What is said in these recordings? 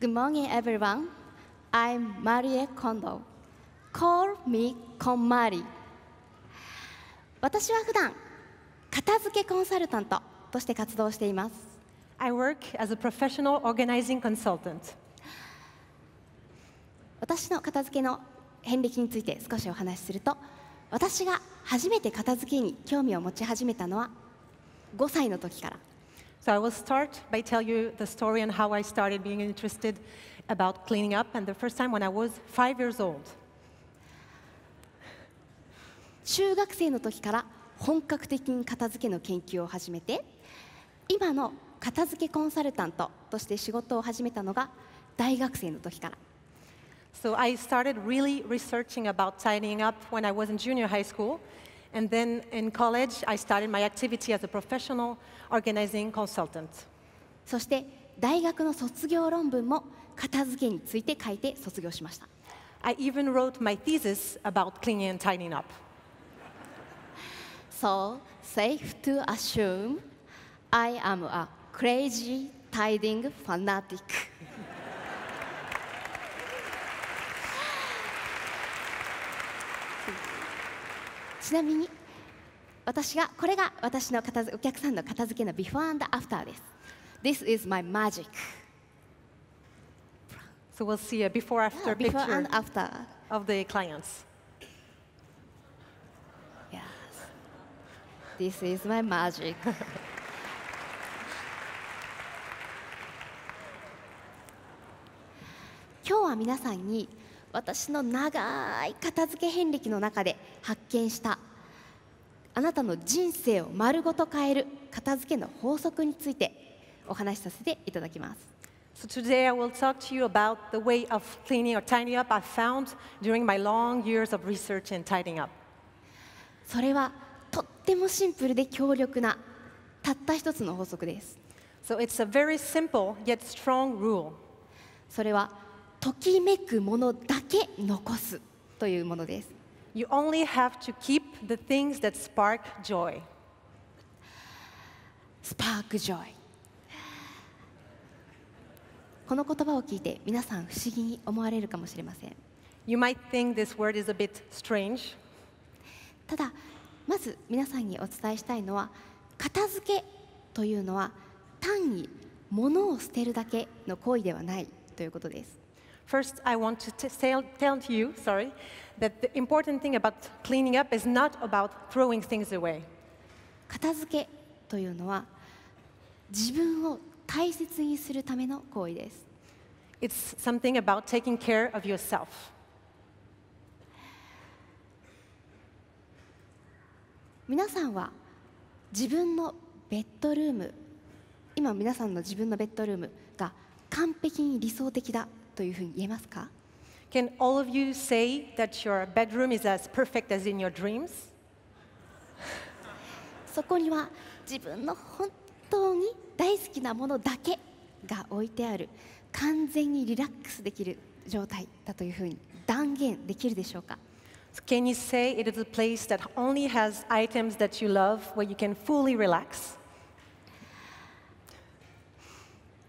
Good morning, everyone. I'm Marie Kondo. Call me KonMari. 私は普段片付けコンサルタントとして活動しています。I work as a professional organizing consultant. 私の片付けの遍歴について少しお話しすると、私が初めて片付けに興味を持ち始めたのは5歳の時から。So I will start by telling you the story and how I started being interested about cleaning up, and the first time when I was five years old. 中学生の時から本格的に片付けの研究を始めて今の片付けコンサルタントとして仕事を始めたのが大学生の時から。So I started really researching about tidying up when I was in junior high school And then in college, I started my activity as a professional organizing consultant. そして大学の卒業論文も片付けについて書いて卒業しました。I even wrote my thesis about cleaning and tidying up. So, safe to assume I am a crazy tidying fanatic. ちなみに私がこれが私の片お客さんの片付けのビフォーアンドアフターです This is my magic So we'll see a before after yeah, picture before and after. of the clients. Yes. This is my magic. 今日は皆さんに私の長い片付け遍歴の中で発見したあなたの人生を丸ごと変える片付けの法則についてお話しさせていただきます。So today I will talk to you about the way of cleaning or tidying up I found during my long years of research and tidying up. それはとってもシンプルで強力なたった一つの法則です。So it's a very simple yet strong rule. それはときめくものだけ残すというものです。You only have to keep the things that spark joy. スパークこの言葉を聞いて皆さん不思議に思われるかもしれません You might think this word is a bit strange. ただまず皆さんにお伝えしたいのは片付けというのは単に物を捨てるだけの行為ではないということです First, I want to tell, t e you, sorry, that the important thing about cleaning up is not about throwing things away. 片付けというのは自分を大切にするための行為です。It's something about taking care of yourself. 皆さんは自分のベッドルーム今皆さんの自分のベッドルームが完璧に理想的だというふうに言えますか Can all of you say that your bedroom is as perfect as in your dreams? そこには自分の本当に大好きなものだけが置いてある完全にリラックスできる状態だというふうに断言できるでしょうか So can you say it is a place that only has items that you love where you can fully relax?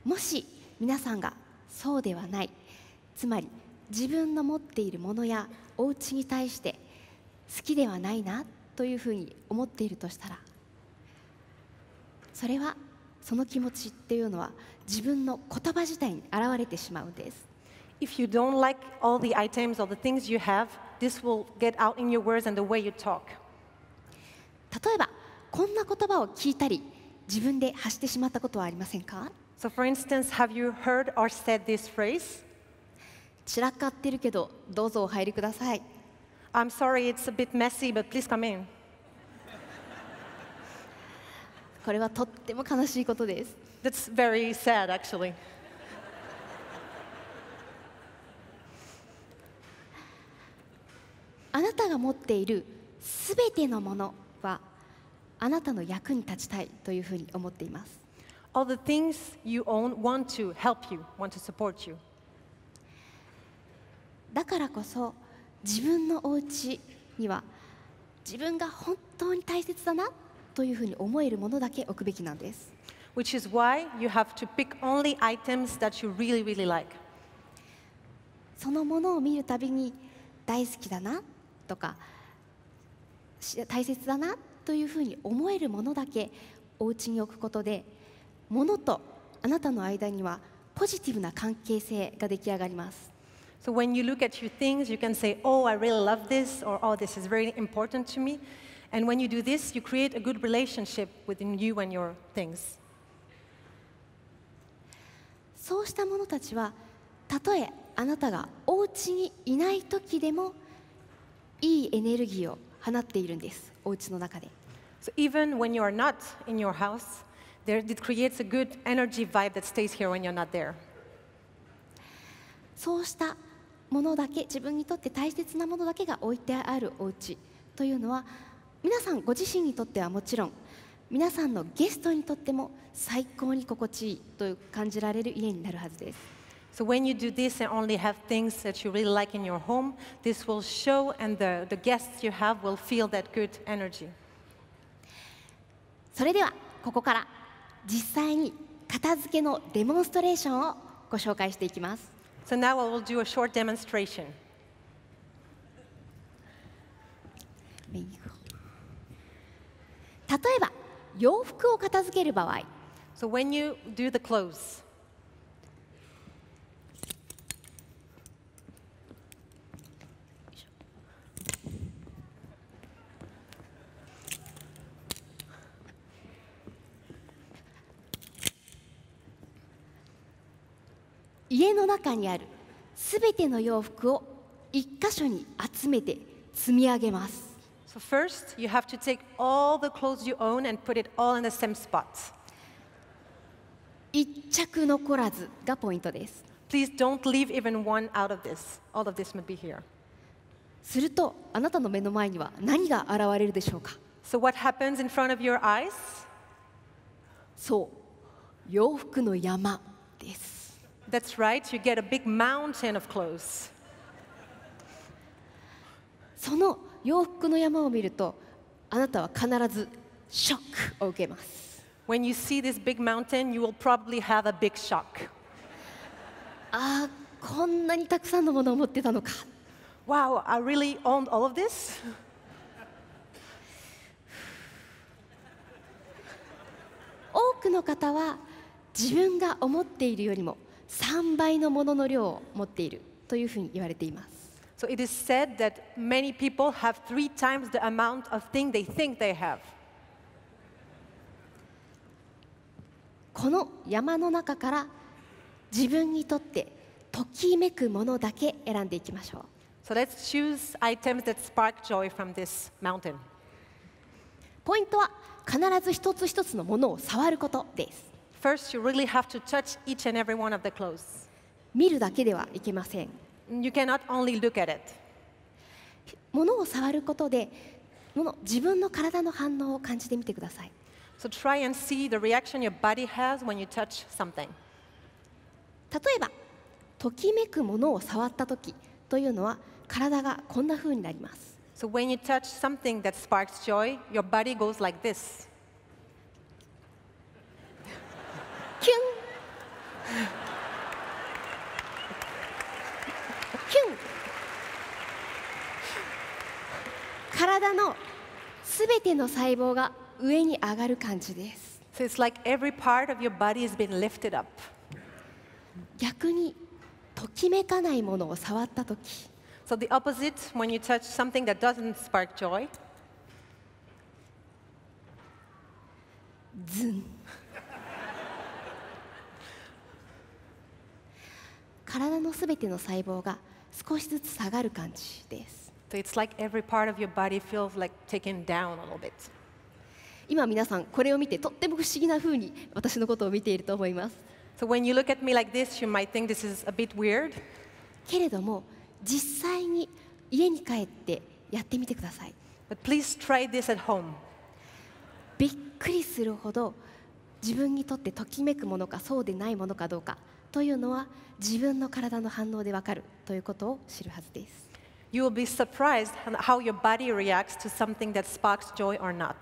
もし皆さんがそうではないつまり自分の持っているものやお家に対して好きではないなというふうに思っているとしたらそれはその気持ちっていうのは自分の言葉自体に現れてしまうんです。If you don't like all the items or the things you have, this will get out in your words and the way you talk. 例えば、こんな言葉を聞いたり、自分で発してしまったことはありませんか So for instance, have you heard or said this phrase? 散らかってるけどどうぞお入りください I'm sorry it's a bit messy but please come in これはとっても悲しいことです That's very sad actually あなたが持っているすべてのものはあなたの役に立ちたいというふうに思っています All the things you own want to help you, want to support you. だからこそ自分のお家には自分が本当に大切だなというふうに思えるものだけ置くべきなんです。Which is why you have to pick only items that you really, really like. そのものを見るたびに大好きだなとか大切だなというふうに思えるものだけお家に置くことでものとあなたの間にはポジティブな関係性が出来上がります。So when you look at your things, you can say, oh, I really love this, or oh, this is very important to me. And when you do this, you create a good relationship within you and your things. そうしたものたちはたとえあなたがお家にいない時でもいいエネルギーを放っているんですお家の中で。So even when you are not in your house, there, it creates a good energy vibe that stays here when you're not there. そうしたものだけ自分にとって大切なものだけが置いてあるお家というのは皆さんご自身にとってはもちろん皆さんのゲストにとっても最高に心地いいと感じられる家になるはずです。So when you do this and only have things that you really like in your home, this will show and the, the guests you have will feel that good energy. それではここから実際に片付けのデモンストレーションをご紹介していきます。So now I will do a short demonstration. demonstration. 例えば、洋服を片付ける場合。So when you do the clothes. 家の中にあるすべての洋服を一箇所に集めて積み上げます。So first, you have to take all the clothes you own and put it all in the same spot. 一着残らずがポイントです。Please don't leave even one out of this. All of this would be here. するとあなたの目の前には何が現れるでしょうか So what happens in front of your eyes? そう、洋服の山です。That's right, you get a big mountain of clothes. その洋服の山を見ると、あなたは必ずショックを受けます。When you see this big mountain, you will probably have a big shock. ああ、こんなにたくさんのものを持ってたのか。Wow, I really owned all of this? 多くの方は自分が思っているよりも3倍のものの量を持っているというふうに言われています。So it is said that many people have three times the amount of thing they think they have. この山の中から自分にとってときめくものだけ選んでいきましょう。So let's choose items that spark joy from this mountain. ポイントは必ず一つ一つのものを触ることです。First, you really have to touch each and every one of the clothes. 見るだけではいけません。You cannot only look at it. 物を触ることで物自分の体の反応を感じてみてください。So try and see the reaction your body has when you touch something. 例えば、ときめくものを触ったときというのは体がこんなふうになります。So when you touch something that sparks joy, your body goes like this. 体のすべての細胞が上に上がる感じです。So it's like every part of your body has been lifted up. 逆にときめかないものを触ったとき。So the opposite, when you touch something that doesn't spark joy. ズン。体のすべての細胞が少しずつ下がる感じです。今皆さん、これを見てとっても不思議なふうに私のことを見ていると思います。けれども、実際に家に帰ってやってみてください。びっくりするほど自分にとってときめくものかそうでないものかどうか。というのは自分の体の反応でわかるということを知るはずです。You will be surprised how your body reacts to something that sparks joy or not.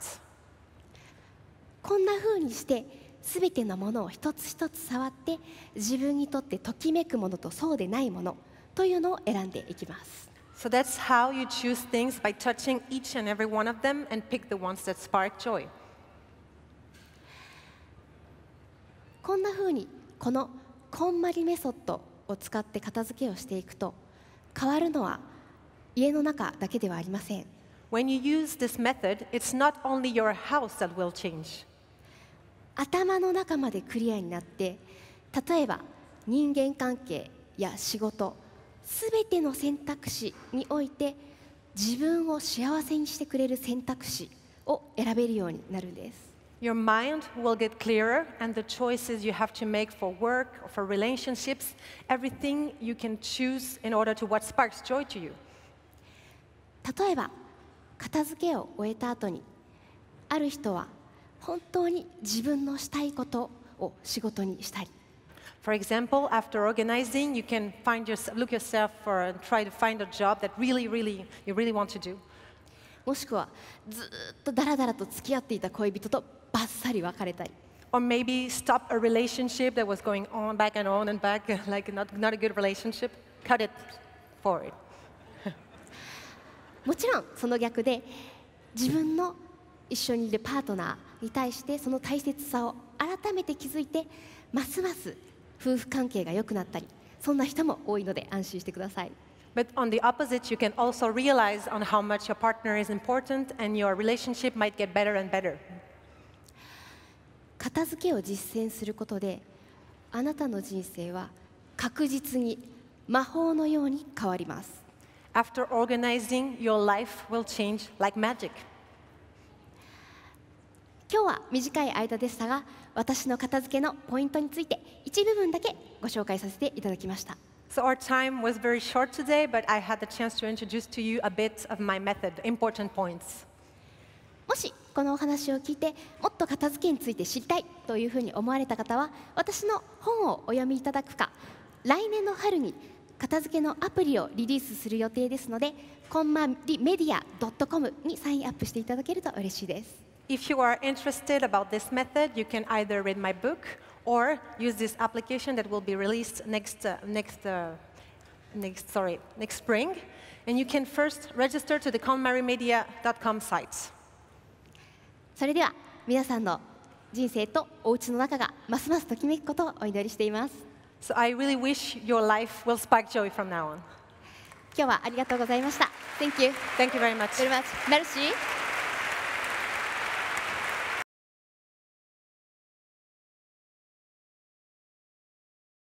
こんな風にしてすべてのものを一つ一つ触って自分にとってときめくものとそうでないものというのを選んでいきます。So that's how you choose things by touching each and every one of them and pick the ones that spark joy. こんな風にこのこんまりメソッドを使って片付けをしていくと変わるのは家の中だけではありません。method, 頭の中までクリアになって例えば人間関係や仕事すべての選択肢において自分を幸せにしてくれる選択肢を選べるようになるんです。Your mind will get clearer, and the choices you have to make for work, or for relationships, everything you can choose in order to what sparks joy to you. 例えば、片付けを終えた後に、ある人は本当に自分のしたいことを仕事にしたり。For example, after organizing, you can find yourself, look yourself for and try to find a job that really, really, you really want to do. もしくはずっとだらだらと付き合っていた恋人とバッサリ別れたい。Or maybe stop a relationship that was going on back and on and back, like not, not a good relationship. Cut it for it. もちろんその逆で自分の一緒にいるパートナーに対してその大切さを改めて気づいてますます夫婦関係が良くなったりそんな人も多いので安心してください。But on the opposite, you can also realize on how much your partner is important and your relationship might get better and better. 片付けを実践することであなたの人生は確実に魔法のように変わります。After organizing, your life will change like magic. 今日は短い間でしたが私の片付けのポイントについて一部分だけご紹介させていただきました。So our time was very short today, but I had the chance to introduce to you a bit of my method, important points. もしこのお話を聞いてもっと片付けについて知りたいというふうに思われた方は私の本をお読みいただくか来年の春に片付けのアプリをリリースする予定ですのでコンマリメディア .com にサインアップしていただけると嬉しいです。If you are interested about this method, you can either read my book or use this application that will be released next, uh, next, uh, next, sorry, next spring. And you can first register to the conmarymedia.com site. それでは皆さんの人生とお家の中がますますときめくことをお祈りしています今日はありがとうございました Thank you Thank you very much, very much. m e r c